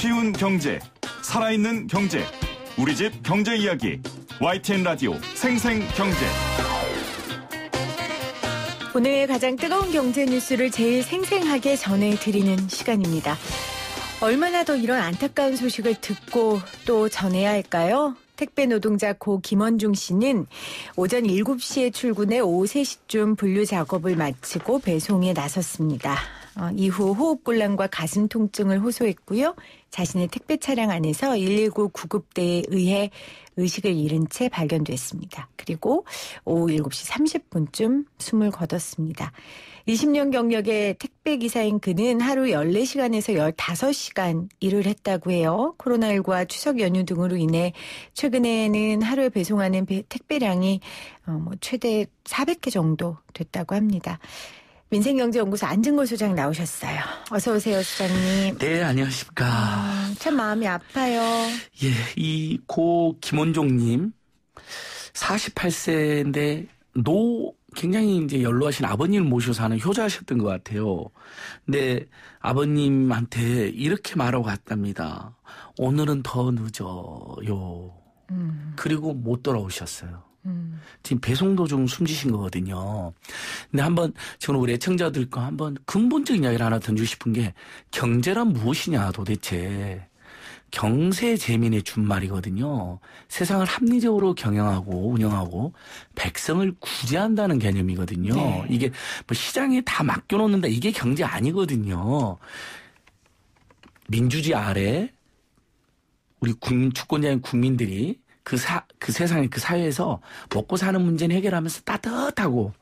쉬운 경제, 살아있는 경제, 우리 집 경제 이야기. YTN 라디오 생생 경제. 오늘 의 가장 뜨거운 경제 뉴스를 제일 생생하게 전해드리는 시간입니다. 얼마나 더 이런 안타까운 소식을 듣고 또 전해야 할까요? 택배 노동자 고 김원중 씨는 오전 7시에 출근해 오후 3시쯤 분류 작업을 마치고 배송에 나섰습니다. 어, 이후 호흡곤란과 가슴 통증을 호소했고요. 자신의 택배 차량 안에서 119 구급대에 의해 의식을 잃은 채 발견됐습니다. 그리고 오후 7시 30분쯤 숨을 거뒀습니다. 20년 경력의 택배 기사인 그는 하루 14시간에서 15시간 일을 했다고 해요. 코로나19와 추석 연휴 등으로 인해 최근에는 하루에 배송하는 택배량이 어, 뭐 최대 400개 정도 됐다고 합니다. 민생경제연구소 안진걸 소장 나오셨어요. 어서 오세요, 소장님. 네, 안녕하십니까. 아, 참 마음이 아파요. 예, 이 고 김원종님 48세인데 노 굉장히 이제 연로하신 아버님 을 모셔서 하는 효자하셨던 것 같아요. 근데 아버님한테 이렇게 말하고 갔답니다. 오늘은 더 늦어요. 음. 그리고 못 돌아오셨어요. 음. 지금 배송 도중 숨지신 거거든요. 근데 한번 저는 우리 애청자들과 한번 근본적인 이야기를 하나 던지고 싶은 게 경제란 무엇이냐 도대체 경세 재민의 준말이거든요. 세상을 합리적으로 경영하고 운영하고 백성을 구제한다는 개념이거든요. 네. 이게 뭐 시장에 다 맡겨놓는다 이게 경제 아니거든요. 민주주의 아래 우리 국민, 주권자인 국민들이 그, 사, 그 세상에, 그 사회에서 먹고 사는 문제는 해결하면서 따뜻하고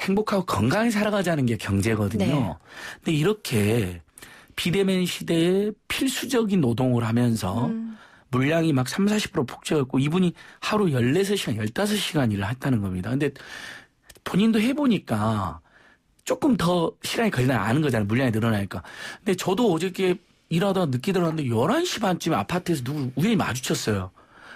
행복하고 건강히 살아가자는 게 경제거든요. 네. 근데 이렇게 비대면 시대에 필수적인 노동을 하면서 음. 물량이 막 3, 40% 폭주했고 이분이 하루 14시간, 15시간 일을 했다는 겁니다. 근데 본인도 해보니까 조금 더 시간이 걸리나 아는 거잖아요. 물량이 늘어나니까. 근데 저도 어저께 일하다 늦게 들어갔는데 11시 반쯤에 아파트에서 누구 우연히 마주쳤어요.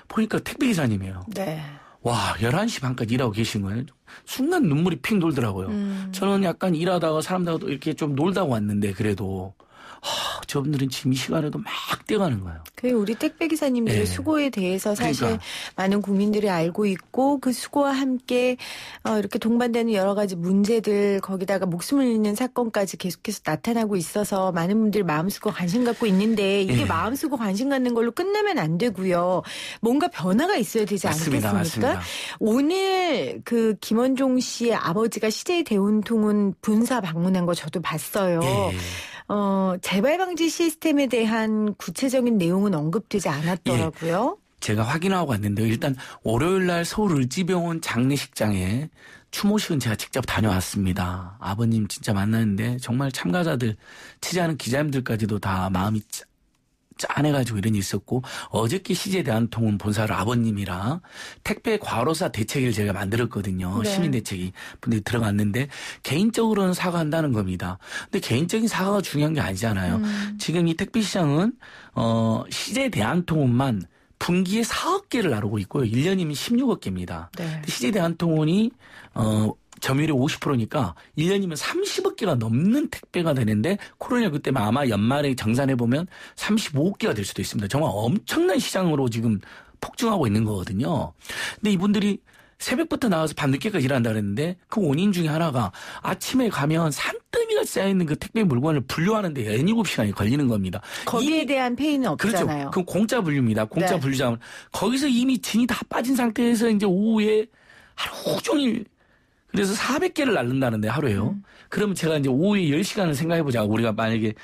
보니까 택배 기사님이에요. 네. 와, 11시 반까지 일하고 계신 거예요. 순간 눈물이 핑 돌더라고요. 음. 저는 약간 일하다가 사람들하고 이렇게 좀놀다 왔는데 그래도 하, 저분들은 지금 이 시간에도 막 뛰어가는 거예요. 그 우리 택배 기사님들의 네. 예. 수고에 대해서 그러니까. 사실 그러니까. 많은 국민들이 알고 있고 그 수고와 함께 어, 이렇게 동반되는 여러 가지 문제들 거기다가 목숨을 잃는 사건까지 계속해서 나타나고 있어서 많은 분들 마음 쓰고 관심 갖고 있는데 이게 네. 마음 쓰고 관심 갖는 걸로 끝내면 안 되고요. 뭔가 변화가 있어야 되지 맞습니다, 않겠습니까? 맞습니다. 오늘 그 김원종 씨의 아버지가 CJ 대운통운 분사 방문한 거 저도 봤어요. 네. 어, 재발 방지 시스템에 대한 구체적인 내용은 언급되지 않았더라고요. 예, 제가 확인하고 갔는데 일단 월요일 날 서울 을지병원 장례식장에 추모식은 제가 직접 다녀왔습니다. 아버님 진짜 만났는데 정말 참가자들 취재하는 기자님들까지도 다 마음이 짠해가지고 이런 일이 있었고 어저께 시제 대한통운 본사를 아버님이랑 택배 과로사 대책을 제가 만들었거든요. 네. 시민 대책이 분들이 들어갔는데 개인적으로는 사과한다는 겁니다. 근데 개인적인 사과가 중요한 게 아니잖아요. 음. 지금 이 택배 시장은 어 시제 대한통운만 분기에 4억 개를 나르고 있고요. 1년이면 16억 개입니다. 네. 시제 대한통운이 어 점유율이 50%니까 1년이면 30억 개가 넘는 택배가 되는데 코로나그 때문에 아마 연말에 정산해 보면 35억 개가 될 수도 있습니다. 정말 엄청난 시장으로 지금 폭증하고 있는 거거든요. 근데 이분들이 새벽부터 나와서 밤늦게까지 일한다 그랬는데 그 원인 중에 하나가 아침에 가면 산더미가 쌓여있는 그 택배 물건을 분류하는데 17시간이 걸리는 겁니다. 거기에 대한 페이는 그렇죠. 없잖아요. 그렇죠. 그 공짜 분류입니다. 공짜 네. 분류장. 은 거기서 이미 진이 다 빠진 상태에서 이제 오후에 하루 종일 그래서 400개를 날른다는데 하루에요. 음. 그러면 제가 이제 오후에 10시간을 생각해 보자. 우리가 만약에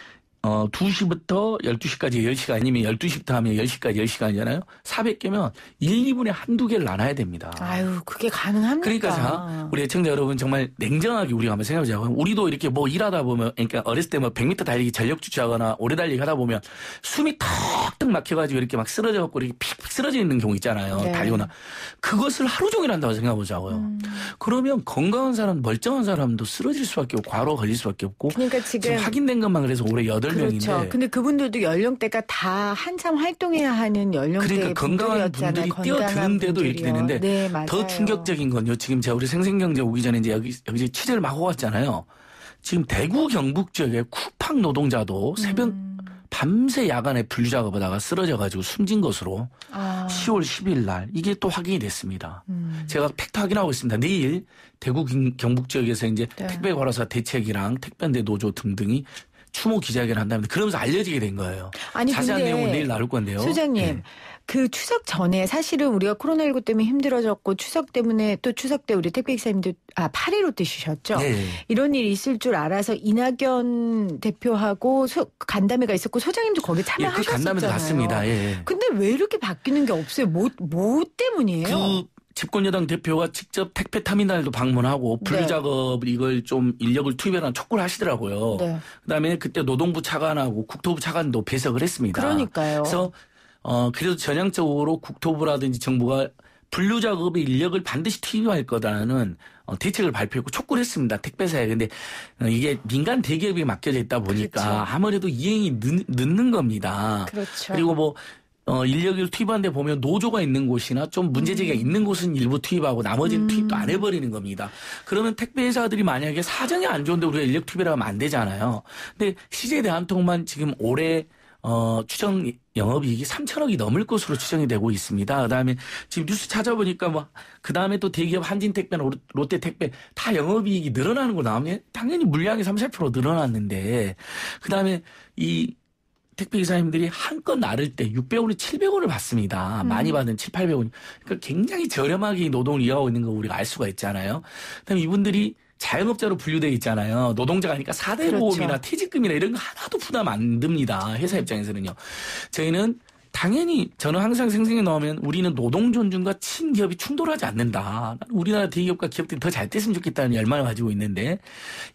어, 2시부터 12시까지 10시간 아니면 12시부터 하면 10시까지 10시간이잖아요. 400개면 1, 2분에 한두 개를 나눠야 됩니다. 아유, 그게 가능합니까? 그러니까 자, 우리 애청자 여러분 정말 냉정하게 우리가 한번 생각해 보자고. 우리도 이렇게 뭐 일하다 보면 그러니까 어렸을 때 뭐 100m 달리기 전력 주차하거나 오래 달리기 하다 보면 숨이 턱턱 막혀 가지고 이렇게 막 쓰러져 갖고 이렇게 픽픽 쓰러져 있는 경우 있잖아요. 네. 달리거나. 그것을 하루 종일 한다고 생각해 보자고요. 음. 그러면 건강한 사람, 멀쩡한 사람도 쓰러질 수밖에 없고 과로 걸릴 수밖에 없고 그러니까 지금, 지금 확인된 것만 그래서 올해 8 명인데 그렇죠. 근데 그분들도 연령대가 다 한참 활동해야 하는 연령대 그러니까 건강한 분들이 뛰어드는데도 이렇게 되는데 네, 더 충격적인 건요. 지금 제가 우리 생생경제 오기 전에 이제 여기 여기 취재를 막 왔잖아요. 지금 대구 경북 지역의 쿠팡 노동자도 새벽 음. 밤새 야간에 분류 작업하다가 쓰러져 가지고 숨진 것으로 아. 10월 10일 날 이게 또 확인이 됐습니다. 음. 제가 팩트 확인하고 있습니다. 내일 대구 경북 지역에서 이제 네. 택배 거래사 대책이랑 택배대 노조 등등이 추모 기자회견을 한다면 그러면서 알려지게 된 거예요. 아니, 자세한 내용은 내일 나올 건데요. 소장님. 네. 그 추석 전에 사실은 우리가 코로나19 때문에 힘들어졌고 추석 때문에 또 추석 때 우리 택배 기사님들 아 8일 로 뛰셨죠. 네. 이런 일이 있을 줄 알아서 이낙연 대표하고 소, 간담회가 있었고 소장님도 거기 참여하셨잖아요. 예, 그 간담회도 갔습니다. 예, 예. 근데 왜 이렇게 바뀌는 게 없어요? 뭐, 뭐 때문이에요? 그 집권여당 대표가 직접 택배 타미널도 방문하고 분류 네. 작업 이걸 좀 인력을 투입해라 촉구를 하시더라고요. 네. 그다음에 그때 노동부 차관하고 국토부 차관도 배석을 했습니다. 그러니까요. 그래서 어 그래도 전향적으로 국토부라든지 정부가 분류 작업의 인력을 반드시 투입할 거다는 어, 대책을 발표했고 촉구를 했습니다. 택배사에. 근데 어, 이게 민간 대기업이 맡겨져 있다 보니까 그렇죠. 아무래도 이행이 늦, 는 겁니다. 그렇죠. 그리고 뭐 어, 인력을 투입하는데 보면 노조가 있는 곳이나 좀 문제제기가 음. 있는 곳은 일부 투입하고 나머지는 음. 투입도 안 해버리는 겁니다. 그러면 택배회사들이 만약에 사정이 안 좋은데 우리가 인력 투입을 하면 안 되잖아요. 근데 시제대한통만 지금 올해 어, 추정 영업이익이 3천억이 넘을 것으로 추정이 되고 있습니다. 그다음에 지금 뉴스 찾아보니까 뭐 그다음에 또 대기업 한진택배나 롯데택배 다 영업이익이 늘어나는 거 나오면 당연히 물량이 3 0 늘어났는데 그다음에 이 택배 기사님들이 한 건 나를 때 600원에 700원을 받습니다. 음. 많이 받은 7, 800원. 그러니까 굉장히 저렴하게 노동을 이어가고 있는 거 우리가 알 수가 있잖아요. 그다음 이분들이 자영업자로 분류되어 있잖아요. 노동자가니까 아 4대 그렇죠. 보험이나 퇴직금이나 이런 거 하나도 부담 안 듭니다. 회사 입장에서는요. 저희는 당연히 저는 항상 생생히나오면 우리는 노동 존중과 친기업이 충돌하지 않는다. 우리나라 대기업과 기업들이 더 잘 됐으면 좋겠다는 열망을 가지고 있는데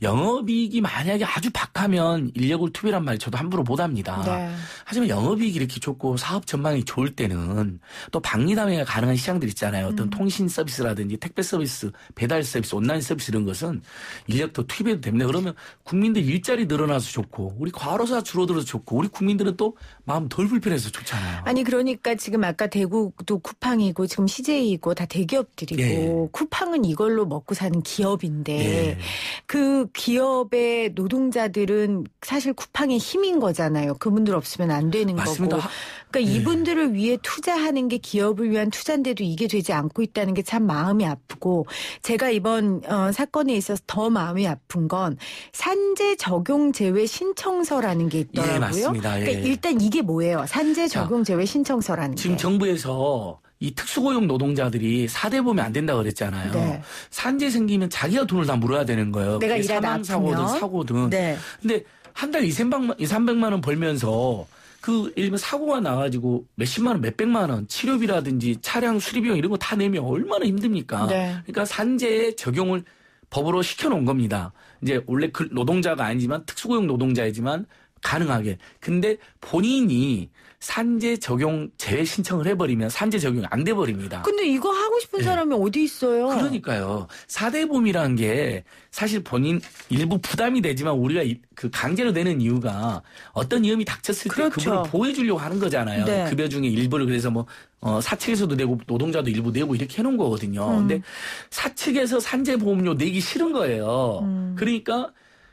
영업이익이 만약에 아주 박하면 인력을 투비란 말 저도 함부로 못합니다. 네. 하지만 영업이익이 이렇게 좋고 사업 전망이 좋을 때는 또 박리담회가 가능한 시장들 있잖아요. 어떤 음. 통신 서비스라든지 택배 서비스, 배달 서비스, 온라인 서비스 이런 것은 인력 더 투입해도 됩니다. 그러면 국민들 일자리 늘어나서 좋고 우리 과로사 줄어들어서 좋고 우리 국민들은 또 마음 덜 불편해서 좋잖아요. 아니 그러니까 지금 아까 대구도 쿠팡이고 지금 CJ이고 다 대기업들이고 예, 예. 쿠팡은 이걸로 먹고 사는 기업인데 예. 그 기업의 노동자들은 사실 쿠팡의 힘인 거잖아요. 그분들 없으면 안 되는 맞습니다. 거고. 그러니까 네. 이분들을 위해 투자하는 게 기업을 위한 투자인데도 이게 되지 않고 있다는 게 참 마음이 아프고 제가 이번 어, 사건에 있어서 더 마음이 아픈 건 산재 적용 제외 신청서라는 게 있더라고요. 예, 맞습니다. 그러니까 예. 그러니까 일단 이게 뭐예요? 산재 적용 제외 신청서라는 지금 게. 정부에서 이 특수고용 노동자들이 사대 보면 안 된다 고 그랬잖아요. 네. 산재 생기면 자기가 돈을 다 물어야 되는 거예요. 내가 사망 사고든 사고든. 네. 근데 한달 이삼백만원 벌면서 그 예를 들면 사고가 나가지고 몇십만 원, 몇백만 원 치료비라든지 차량 수리비용 이런 거 다 내면 얼마나 힘듭니까? 네. 그러니까 산재 적용을 법으로 시켜놓은 겁니다. 이제 원래 그 노동자가 아니지만 특수고용 노동자이지만 가능하게. 근데 본인이 산재 적용 재외 신청을 해버리면 산재 적용이 안 돼버립니다. 근데 이거 하고 싶은 네. 사람이 어디 있어요? 그러니까요. 4대 보험이라는 게 사실 본인 일부 부담이 되지만 우리가 그 강제로 되는 이유가 어떤 위험이 닥쳤을 그렇죠. 때그분 보호해주려고 하는 거잖아요. 네. 급여 중에 일부를 그래서 뭐 어, 사측에서도 내고 노동자도 일부 내고 이렇게 해놓은 거거든요. 음. 근데 사측에서 산재 보험료 내기 싫은 거예요. 음. 그러니까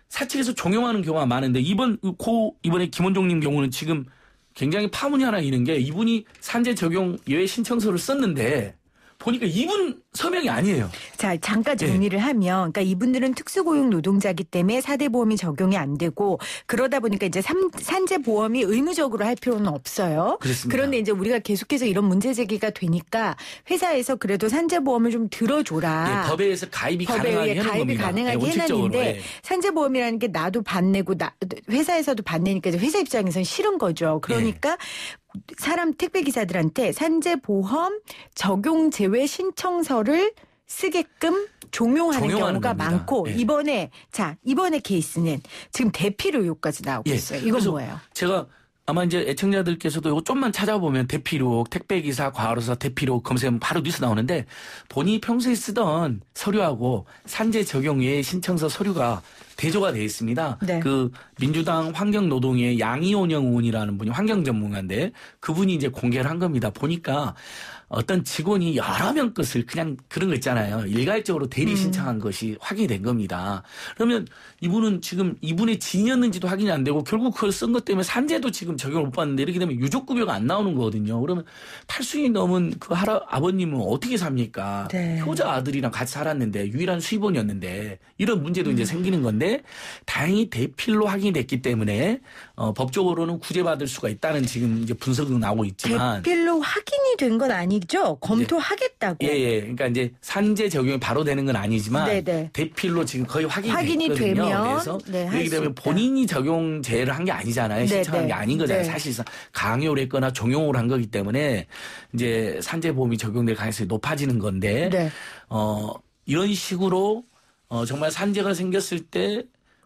사측에서 종용하는 경우가 많은데 이번 그, 고 이번에 김원종님 경우는 지금 굉장히 파문이 하나 있는 게 이분이 산재 적용 예외 신청서를 썼는데 보니까 이분 서명이 아니에요. 자, 잠깐 예. 정리를 예. 하면, 그러니까 이분들은 특수고용 노동자기 때문에 사대 보험이 적용이 안 되고, 그러다 보니까 이제 삼, 산재 보험이 의무적으로 할 필요는 없어요. 그렇습니다. 그런데 이제 우리가 계속해서 이런 문제 제기가 되니까 회사에서 그래도 산재 보험을 좀 들어줘라. 예, 법에 의해서 가입이 법에 가능하게 의해 가입이 겁니다. 가능하게 예, 해놨는데 예. 산재 보험이라는 게 나도 반내고 나, 회사에서도 반내니까 이제 회사 입장에선 싫은 거죠. 그러니까 예. 사람 택배 기사들한테 산재 보험 적용 제외 신청서를 거를 쓰게끔 종용하는, 종용하는 경우가 겁니다. 많고 예. 이번에 자 이번에 케이스는 지금 대피료까지 나오고 예. 있어요. 이건 뭐예요? 제가 아마 이제 애청자들께서도 이거 좀만 찾아보면 대피로 택배기사 과로사 대피로 검색하면 바로 뉴스 나오는데 본인이 평소에 쓰던 서류하고 산재 적용 외 신청서 서류가 대조가 돼 있습니다. 네. 그 민주당 환경노동의 양이온영 의원이라는 분이 환경 전문가인데 그분이 이제 공개를 한 겁니다. 보니까 어떤 직원이 여러 명 것을 그냥 그런 거 있잖아요. 일괄적으로 대리 음. 신청한 음. 것이 확인이 된 겁니다. 그러면 이분은 지금 이분의 진이었는지도 확인이 안 되고 결국 그걸 쓴 것 때문에 산재도 지금 적용을 못 받는데 이렇게 되면 유족급여가 안 나오는 거거든요. 그러면 8순이 넘은 그 할아, 아버님은 어떻게 삽니까? 네. 효자 아들이랑 같이 살았는데 유일한 수입원이었는데 이런 문제도 음. 이제 생기는 건데 다행히 대필로 확인이 됐기 때문에 어, 법적으로는 구제받을 수가 있다는 지금 이제 분석은 나오고 있지만 대필로 확인이 된 건 아니 있죠? 검토하겠다고. 예, 예. 그러니까 이제 산재 적용이 바로 되는 건 아니지만 네네. 네. 대필로 지금 거의 확인이, 확인이 됐거든요. 되면 그래서 네, 이렇게 되면 본인이 적용제를 한 게 아니잖아요. 네, 신청한 네네. 게 아닌 거잖아요. 네. 사실상 강요를 했거나 종용을 한 거기 때문에 이제 산재 보험이 적용될 가능성이 높아지는 건데 네. 어 이런 식으로 어 정말 산재가 생겼을 때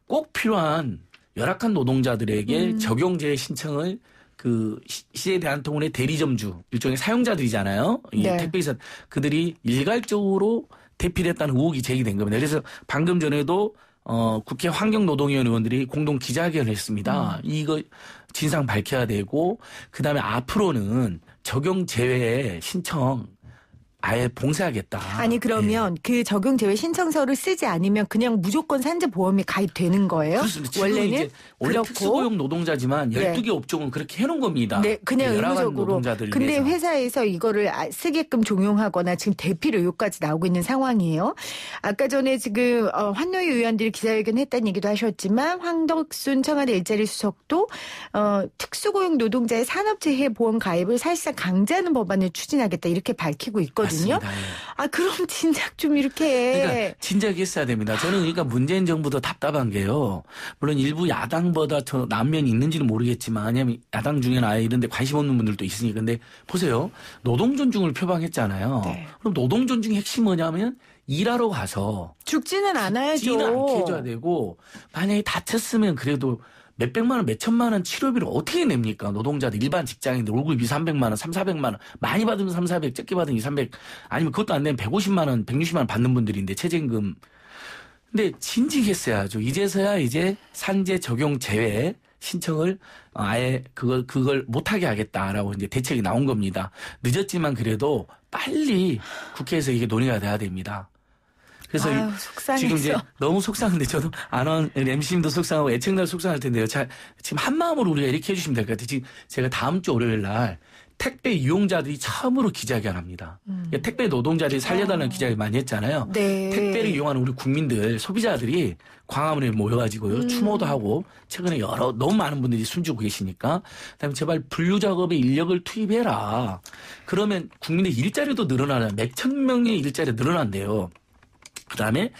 꼭 필요한 열악한 노동자들에게 음. 적용제 신청을 그 시에 대한통운의 대리점주 일종의 사용자들이잖아요. 이 네. 택배기사 그들이 일괄적으로 대피됐다는 의혹이 제기된 겁니다. 그래서 방금 전에도 어, 국회 환경노동위원 회 의원들이 공동 기자회견을 했습니다. 음. 이거 진상 밝혀야 되고 그다음에 앞으로는 적용 제외 신청 아예 봉쇄하겠다. 아니 그러면 예. 그 적용 제외 신청서를 쓰지 않으면 그냥 무조건 산재보험이 가입되는 거예요? 그렇습니다. 원래는 원래 그렇고 특수고용 노동자지만 12개 네. 업종은 그렇게 해놓은 겁니다. 네, 그냥 의무적으로. 근데 위해서. 회사에서 이거를 아, 쓰게끔 종용하거나 지금 대필 의혹까지 나오고 있는 상황이에요. 아까 전에 지금 어, 환노위 의원들이 기자회견했다는 얘기도 하셨지만 황덕순 청와대 일자리 수석도 어, 특수고용 노동자의 산업재해 보험 가입을 사실상 강제하는 법안을 추진하겠다 이렇게 밝히고 있거든요. 있거든요. 예. 아 그럼 진작 좀 이렇게. 그러니까 진작 했어야 됩니다. 저는 그러니까 문재인 정부도 답답한 게요. 물론 일부 야당보다 저 남면이 있는지는 모르겠지만 왜냐하면 야당 중에는 아예 이런데 관심 없는 분들도 있으니까 근데 보세요 노동 존중을 표방했잖아요. 네. 그럼 노동 존중의 핵심 뭐냐면 일하러 가서 죽지는 않아야죠. 죽지는 않게 해줘야 되고 만약에 다쳤으면 그래도 몇 백만 원, 몇 천만 원 치료비를 어떻게 냅니까? 노동자들, 일반 직장인들 월급 2, 300만 원, 3, 400만 원. 많이 받으면 3, 400, 적게 받으면 2, 300. 아니면 그것도 안 되면 150만 원, 160만 원 받는 분들인데 체저금 근데 진지했어야죠. 이제서야 이제 산재 적용 제외 신청을 아예 그걸 그걸 못하게 하겠다라고 이제 대책이 나온 겁니다. 늦었지만 그래도 빨리 국회에서 이게 논의가 돼야 됩니다. 그래서 아유, 지금 이제 너무 속상한데 저도 안원 MC님도 속상하고 애청자 속상할 텐데요. 잘 지금 한 마음으로 우리가 이렇게 해주시면 될 것 같아요. 지금 제가 다음 주 월요일 날 택배 이용자들이 처음으로 기자회견합니다. 음. 그러니까 택배 노동자들이 살려달라는 아. 기자회견 많이 했잖아요. 네. 택배를 이용하는 우리 국민들 소비자들이 광화문에 모여가지고요 음. 추모도 하고 최근에 여러 너무 많은 분들이 숨지고 계시니까 그다음에 제발 분류 작업에 인력을 투입해라. 그러면 국민의 일자리도 늘어나는 몇천 명의 일자리 늘어난대요. 그 다음에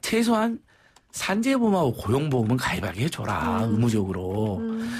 최소한 산재보험하고 고용보험은 가입하게 해줘라 음. 의무적으로 음.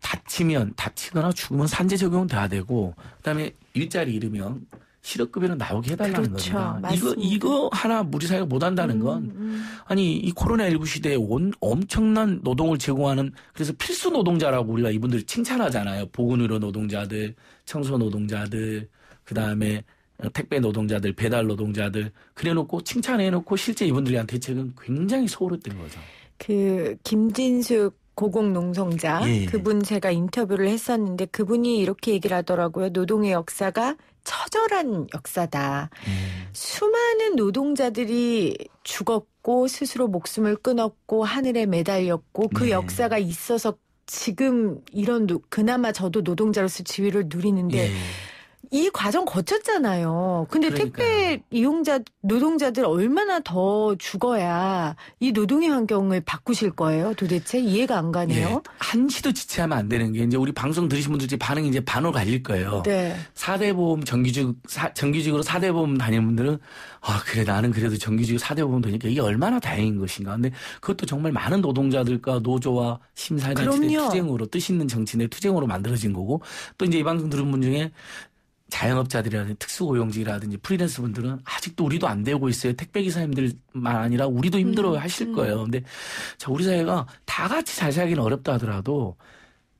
다치면 다치거나 죽으면 산재 적용 돼야 되고 그다음에 일자리 잃으면 실업급여는 나오게 해달라는 그렇죠. 겁니다. 맞습니다. 이거 이거 하나 우리 사회가 못한다는 건 음, 음. 아니 이 코로나 19 시대에 온 엄청난 노동을 제공하는 그래서 필수 노동자라고 우리가 이분들 칭찬하잖아요. 보건의료 노동자들, 청소 노동자들, 그 다음에 택배 노동자들, 배달 노동자들 그래놓고 칭찬해놓고 실제 이분들한테 책은 굉장히 소홀했던 거죠. 그 김진숙 고공농성자 예, 예. 그분 제가 인터뷰를 했었는데 그분이 이렇게 얘기를 하더라고요. 노동의 역사가 처절한 역사다. 음. 수많은 노동자들이 죽었고 스스로 목숨을 끊었고 하늘에 매달렸고 그 네. 역사가 있어서 지금 이런 그나마 저도 노동자로서 지위를 누리는데 예. 이 과정 거쳤잖아요. 근데 그러니까요. 택배 이용자 노동자들 얼마나 더 죽어야 이 노동의 환경을 바꾸실 거예요? 도대체 이해가 안 가네요. 예, 한시도 지체하면 안 되는 게 이제 우리 방송 들으신 분들 이제 반응이 이제 반으로 갈릴 거예요. 네. 4대 보험 정규직 사, 정규직으로 4대 보험 다니는 분들은 아 그래 나는 그래도 정규직 4대 보험 되니까 이게 얼마나 다행인 것인가. 근데 그것도 정말 많은 노동자들과 노조와 심사위원의 투쟁으로 뜻 있는 정치인의 투쟁으로 만들어진 거고 또 이제 이 방송 들은 분 중에 자영업자들이라든지 특수고용직이라든지 프리랜서 분들은 아직도 우리도 안 되고 있어요. 택배기사님들만 아니라 우리도 힘들어 음, 하실 음. 거예요. 근데 자, 우리 사회가 다 같이 잘 살기는 어렵다 하더라도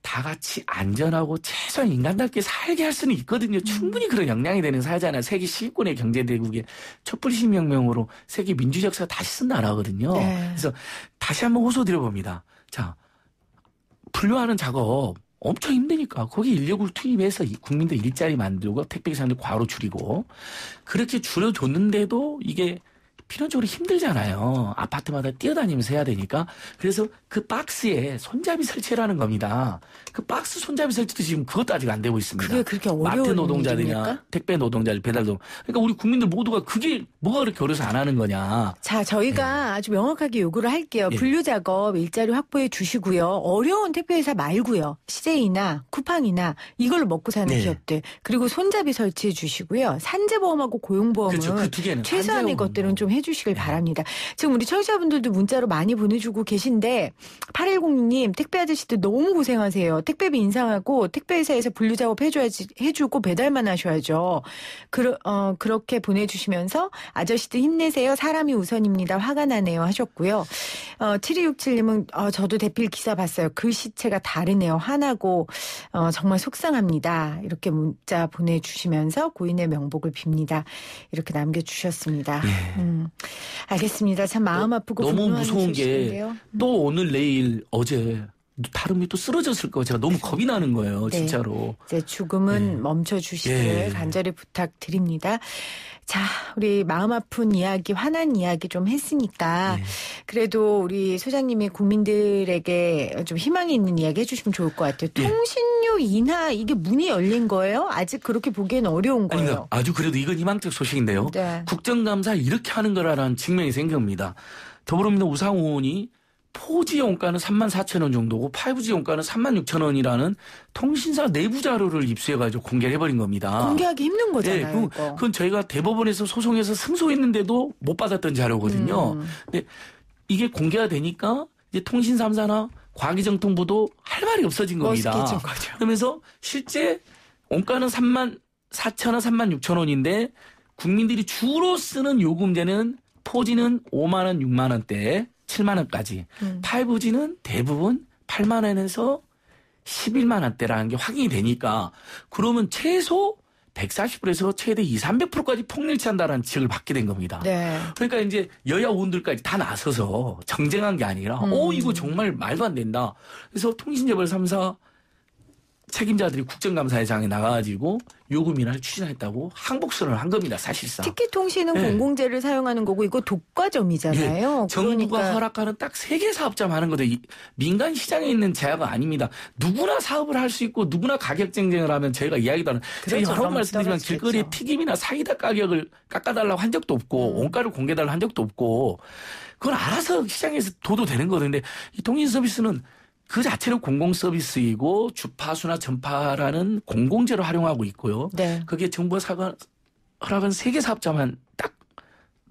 다 같이 안전하고 최소한 인간답게 살게 할 수는 있거든요. 음. 충분히 그런 역량이 되는 사회잖아요. 세계 시위권의 경제대국의 촛불 혁명으로 세계 민주적 사가 다시 쓴 나라거든요. 네. 그래서 다시 한번 호소드려봅니다. 자, 분류하는 작업 엄청 힘드니까 거기 인력을 투입해서 국민들 일자리 만들고 택배기사들 과로 줄이고 그렇게 줄여줬는데도 이게 필연적으로 힘들잖아요. 아파트마다 뛰어다니면서 해야 되니까. 그래서 그 박스에 손잡이 설치라는 겁니다. 그 박스 손잡이 설치도 지금 그것도 아직 안 되고 있습니다. 그게 그렇게 어려운 마트 노동자들이나 일입니까? 택배 노동자들, 배달 노동. 그러니까 우리 국민들 모두가 그게 뭐가 그렇게 어려서 안 하는 거냐. 자, 저희가 네. 아주 명확하게 요구를 할게요. 예. 분류 작업 일자리 확보해 주시고요. 어려운 택배회사 말고요. 시 c 이나 쿠팡이나 이걸 먹고 사는 네. 기업들 그리고 손잡이 설치해 주시고요. 산재보험하고 고용보험은 그렇죠. 그 최소한의 것들은 뭐. 좀 해주시길 네. 바랍니다. 지금 우리 청취자분들도 문자로 많이 보내주고 계신데 8106님 택배 아저씨들 너무 고생하세요. 택배비 인상하고 택배회사에서 분류 작업 해줘야지 해주고 배달만 하셔야죠. 그러, 어, 그렇게 보내주시면서 아저씨들 힘내세요. 사람이 우선입니다. 화가 나네요 하셨고요. 어, 7267님은 어, 저도 대필 기사 봤어요. 글씨체가 그 다르네요. 화나고 어, 정말 속상합니다. 이렇게 문자 보내주시면서 고인의 명복을 빕니다. 이렇게 남겨주셨습니다. 예. 음. 알겠습니다. 참 마음 어, 아프고 너무 무서운 게또 음. 오늘 내일 어제 다름이 또 쓰러졌을 거예요 제가 너무 겁이 나는 거예요, 네. 진짜로. 이제 죽음은 네. 예. 멈춰 주시길 예. 간절히 부탁드립니다. 자, 우리 마음 아픈 이야기, 화난 이야기 좀 했으니까 예. 그래도 우리 소장님이 국민들에게 좀 희망이 있는 이야기 해주시면 좋을 것 같아요. 예. 통신료 인하 이게 문이 열린 거예요? 아직 그렇게 보기엔 어려운 그러니까 거예요. 아니, 아주 그래도 이건 희망적 소식인데요. 네. 국정감사 이렇게 하는 거라는 측면이 생깁니다. 더불어민주당 우상호 의원이 4G 원가는 34,000원 만 정도고 5G 원가는 36,000원이라는 만 통신사 내부 자료를 입수해 가지고 공개를 해버린 겁니다. 공개하기 힘든 예, 거잖아요. 네, 그, 그건 저희가 대법원에서 소송해서 승소했는데도 못 받았던 자료거든요. 음. 근데 이게 공개가 되니까 이제 통신 3사나 과기정통부도 할 말이 없어진 겁니다. 그러면서 실제 원가는 3만 4천원, 3만 6천 원인데 국민들이 주로 쓰는 요금제는 포지는 5만 원, 6만 원대, 7만 원까지. 음. 8부지는 대부분 8만 원에서 11만 원대라는 게 확인이 되니까 그러면 최소 140%에서 최대 2, 300%까지 폭일치한다라는 지적을 받게 된 겁니다. 네. 그러니까 이제 여야 의원들까지 다 나서서 정쟁한 게 아니라 음. 어 이거 정말 말도 안 된다. 그래서 통신재벌 3사 책임자들이 국정감사회장에 나가가지고 요금이나 추진했다고 항복선을 한 겁니다. 사실상. 티켓통신은 네. 공공재를 사용하는 거고 이거 독과점이잖아요. 네. 정부가 그러니까. 허락하는 딱 세 개 사업자만 하는 거죠. 민간 시장에 있는 제약은 아닙니다. 누구나 사업을 할 수 있고 누구나 가격 쟁쟁을 하면 저희가 이야기도 하는 제가 여러 번 말씀드리지만 길거리에 튀김이나 사이다 가격을 깎아달라고 한 적도 없고 음. 원가를 공개달라고 한 적도 없고 그건 알아서 시장에서 둬도 되는 거거든요. 근데 이 통신 서비스는 그 자체를 공공 서비스이고 주파수나 전파라는 공공재로 활용하고 있고요. 네. 그게 정부가 사과, 허락은 세개 사업자만 딱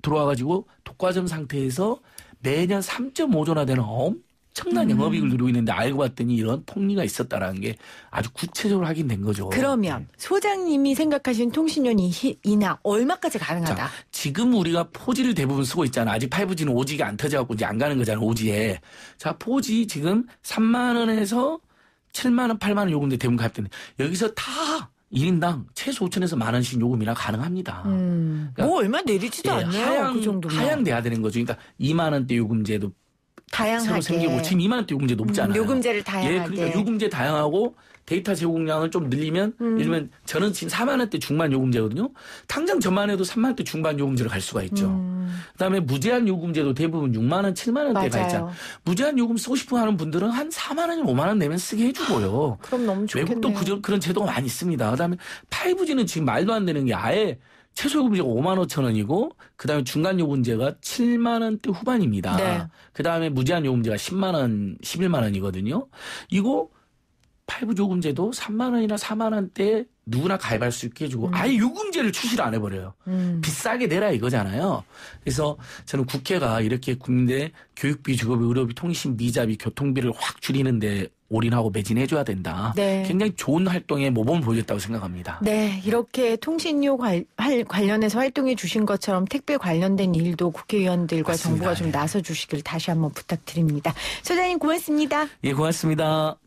들어와 가지고 독과점 상태에서 매년 3.5조나 되는 엄 엄청난 영업이익을 음. 누리고 있는데 알고 봤더니 이런 폭리가 있었다라는 게 아주 구체적으로 확인된 거죠. 그러면 네. 소장님이 생각하신 통신료 인하 얼마까지 가능하다? 자, 지금 우리가 포지를 대부분 쓰고 있잖아. 아직 5G는 5G가 안 터져갖고 이제 안 가는 거잖아. 5G에. 자, 4G 지금 3만 원에서 7만 원, 8만 원 요금대 대부분 가입되는 여기서 다 1인당 최소 5천에서 만 원씩 요금이나 가능합니다. 음. 그러니까 뭐 얼마 내리지도 예, 않네요. 그 하향, 그 정도면. 하향돼야 되는 거죠. 그러니까 2만 원대 요금제도 다양하게 새로 생기고 지금 2만 원대 요금제 높잖아요. 음, 요금제를 다양하게. 예, 그러니까 요금제 다양하고 데이터 제공량을 좀 늘리면 음. 예를 들면 저는 지금 4만 원대 중반 요금제거든요. 당장 저만 해도 3만 원대 중반 요금제로갈 수가 있죠. 음. 그다음에 무제한 요금제도 대부분 6만 원, 7만 원대가 있잖아요. 무제한 요금 쓰고 싶어 하는 분들은 한 4만 원이 5만 원 내면 쓰게 해주고요. 아, 그럼 너무 좋겠네요. 외국도 그, 저 그런 제도가 많이 있습니다. 그다음에 5G는 지금 말도 안 되는 게 아예 최소요금제가 5만 5천 원이고 그다음에 중간 요금제가 7만 원대 후반입니다. 네. 그다음에 무제한 요금제가 10만 원, 11만 원이거든요. 이거 팔부 요금제도 3만 원이나 4만 원대 누구나 가입할 수 있게 해주고 음. 아예 요금제를 출시를 안 해버려요. 음. 비싸게 내라 이거잖아요. 그래서 저는 국회가 이렇게 국민의 교육비, 주거비, 의료비, 통신, 미자비, 교통비를 확 줄이는데 올인하고 매진해줘야 된다. 네. 굉장히 좋은 활동의 모범을 보여줬다고 생각합니다. 네, 이렇게 통신료 관, 관련해서 활동해 주신 것처럼 택배 관련된 일도 국회의원들과 맞습니다. 정부가 좀 예. 나서 주시길 다시 한번 부탁드립니다. 소장님 고맙습니다. 예, 고맙습니다.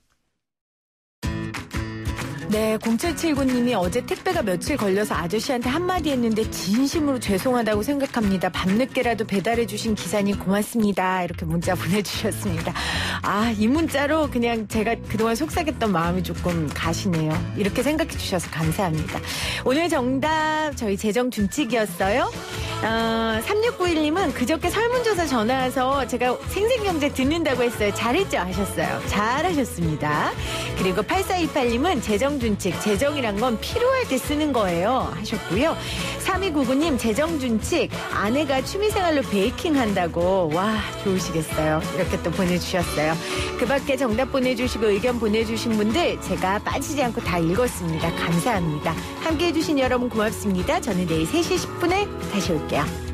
네, 0779님이 어제 택배가 며칠 걸려서 아저씨한테 한마디 했는데 진심으로 죄송하다고 생각합니다. 밤늦게라도 배달해주신 기사님 고맙습니다. 이렇게 문자 보내주셨습니다. 아, 이 문자로 그냥 제가 그동안 속삭였던 마음이 조금 가시네요. 이렇게 생각해주셔서 감사합니다. 오늘 정답, 저희 재정 준칙이었어요. 어, 3691님은 그저께 설문조사 전화와서 제가 생생경제 듣는다고 했어요. 잘했죠? 하셨어요. 잘하셨습니다. 그리고 8428님은 재정준칙, 재정이란 건 필요할 때 쓰는 거예요. 하셨고요. 3299님, 재정준칙, 아내가 취미생활로 베이킹 한다고. 와, 좋으시겠어요. 이렇게 또 보내주셨어요. 그 밖에 정답 보내주시고 의견 보내주신 분들 제가 빠지지 않고 다 읽었습니다. 감사합니다. 함께 해주신 여러분 고맙습니다. 저는 내일 3시 10분에 다시 올게요.